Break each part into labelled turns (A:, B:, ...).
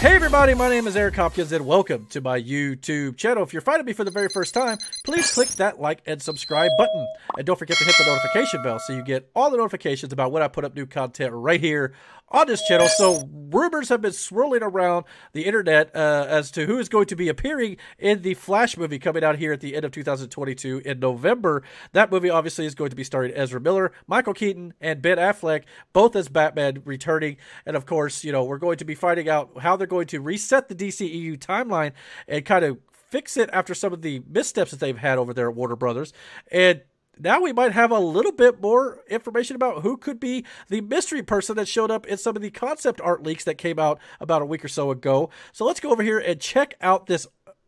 A: Hey everybody, my name is Eric Hopkins and welcome to my YouTube channel. If you're finding me for the very first time, please click that like and subscribe button. And don't forget to hit the notification bell so you get all the notifications about when I put up new content right here on this channel. So rumors have been swirling around the internet uh, as to who is going to be appearing in the Flash movie coming out here at the end of 2022 in November. That movie obviously is going to be starring Ezra Miller, Michael Keaton, and Ben Affleck, both as Batman returning. And of course, you know, we're going to be finding out how they're going to reset the DCEU timeline and kind of fix it after some of the missteps that they've had over there at Warner Brothers. And now we might have a little bit more information about who could be the mystery person that showed up in some of the concept art leaks that came out about a week or so ago. So let's go over here and check out this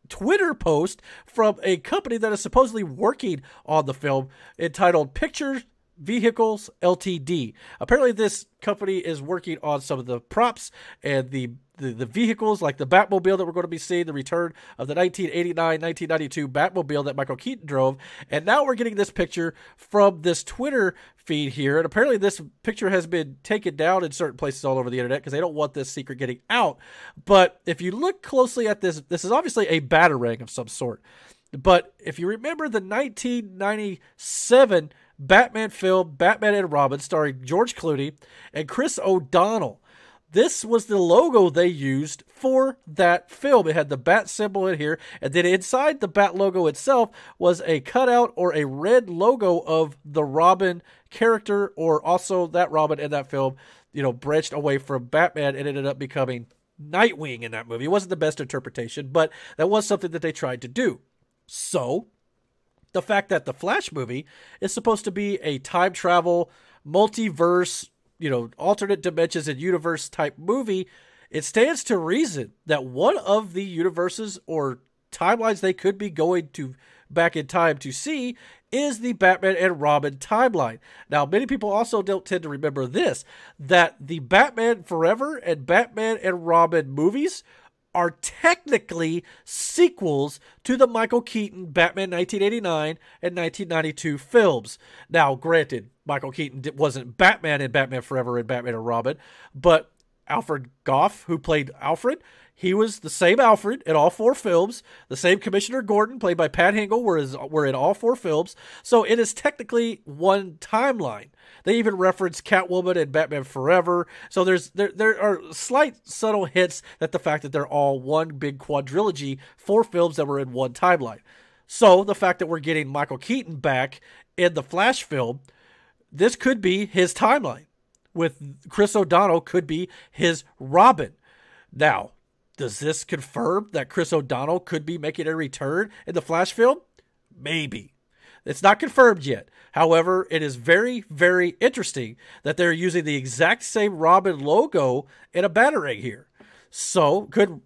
A: Twitter post from a company that is supposedly working on the film entitled Pictures Vehicles Ltd. Apparently, this company is working on some of the props and the the, the vehicles like the Batmobile that we're going to be seeing, the return of the 1989-1992 Batmobile that Michael Keaton drove, and now we're getting this picture from this Twitter feed here. And apparently, this picture has been taken down in certain places all over the internet because they don't want this secret getting out. But if you look closely at this, this is obviously a batarang of some sort. But if you remember the 1997 Batman film Batman and Robin, starring George Clooney and Chris O'Donnell. This was the logo they used for that film. It had the bat symbol in here, and then inside the bat logo itself was a cutout or a red logo of the Robin character, or also that Robin in that film, you know, branched away from Batman and ended up becoming Nightwing in that movie. It wasn't the best interpretation, but that was something that they tried to do. So, the fact that the Flash movie is supposed to be a time travel, multiverse, you know, alternate dimensions and universe type movie, it stands to reason that one of the universes or timelines they could be going to back in time to see is the Batman and Robin timeline. Now, many people also don't tend to remember this that the Batman Forever and Batman and Robin movies are technically sequels to the Michael Keaton Batman 1989 and 1992 films. Now, granted, Michael Keaton wasn't Batman in Batman Forever and Batman and Robin, but Alfred Goff, who played Alfred. He was the same Alfred in all four films. The same Commissioner Gordon, played by Pat Hingle, were, his, were in all four films. So it is technically one timeline. They even reference Catwoman and Batman Forever. So there's there there are slight subtle hints that the fact that they're all one big quadrilogy, four films that were in one timeline. So the fact that we're getting Michael Keaton back in the Flash film, this could be his timeline with Chris O'Donnell could be his Robin. Now, does this confirm that Chris O'Donnell could be making a return in the Flash film? Maybe. It's not confirmed yet. However, it is very, very interesting that they're using the exact same Robin logo in a battering here. So, could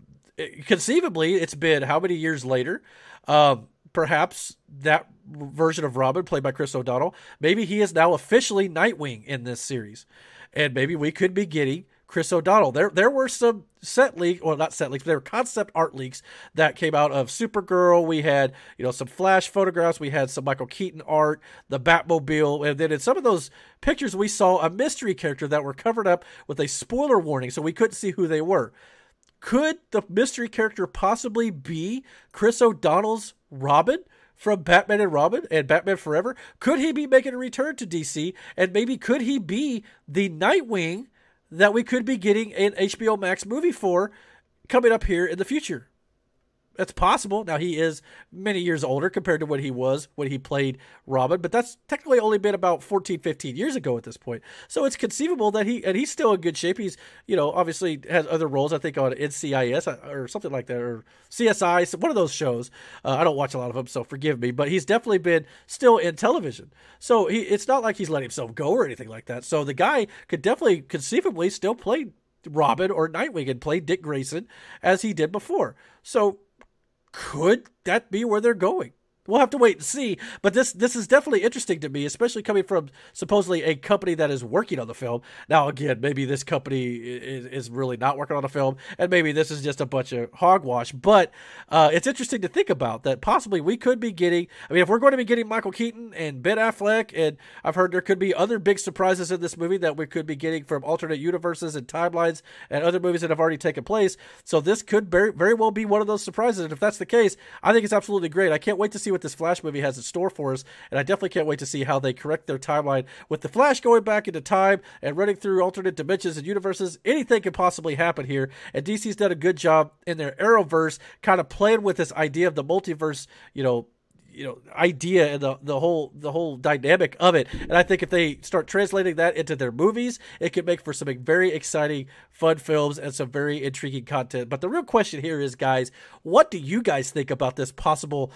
A: conceivably, it's been how many years later? Um, perhaps that version of Robin, played by Chris O'Donnell, maybe he is now officially Nightwing in this series, and maybe we could be getting Chris O'Donnell. There there were some set leaks, well not set leaks, but there were concept art leaks that came out of Supergirl. We had, you know, some flash photographs, we had some Michael Keaton art, the Batmobile, and then in some of those pictures we saw a mystery character that were covered up with a spoiler warning, so we couldn't see who they were. Could the mystery character possibly be Chris O'Donnell's Robin? From Batman and Robin and Batman Forever, could he be making a return to DC? And maybe could he be the Nightwing that we could be getting an HBO Max movie for coming up here in the future? That's possible. Now he is many years older compared to what he was when he played Robin, but that's technically only been about 14, 15 years ago at this point. So it's conceivable that he and he's still in good shape. He's you know obviously has other roles. I think on NCIS uh, or something like that or CSI, one of those shows. Uh, I don't watch a lot of them, so forgive me. But he's definitely been still in television. So he, it's not like he's letting himself go or anything like that. So the guy could definitely conceivably still play Robin or Nightwing and play Dick Grayson as he did before. So could that be where they're going? we'll have to wait and see. But this this is definitely interesting to me, especially coming from supposedly a company that is working on the film. Now, again, maybe this company is, is really not working on the film, and maybe this is just a bunch of hogwash. But uh, it's interesting to think about that possibly we could be getting. I mean, if we're going to be getting Michael Keaton and Ben Affleck, and I've heard there could be other big surprises in this movie that we could be getting from alternate universes and timelines and other movies that have already taken place. So this could very, very well be one of those surprises. And if that's the case, I think it's absolutely great. I can't wait to see see what this Flash movie has in store for us, and I definitely can't wait to see how they correct their timeline with the Flash going back into time and running through alternate dimensions and universes. Anything can possibly happen here, and DC's done a good job in their Arrowverse, kind of playing with this idea of the multiverse. You know, you know idea and the, the whole the whole dynamic of it and i think if they start translating that into their movies it could make for some very exciting fun films and some very intriguing content but the real question here is guys what do you guys think about this possible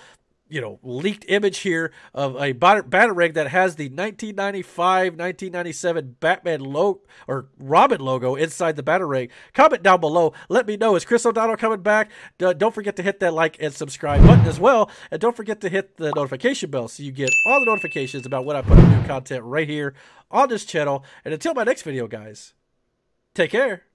A: you know leaked image here of a batarang that has the 1995 1997 batman logo or robin logo inside the batarang comment down below let me know is chris o'donnell coming back D don't forget to hit that like and subscribe button as well and don't forget to hit the notification bell so you get all the notifications about when i put new content right here on this channel and until my next video guys take care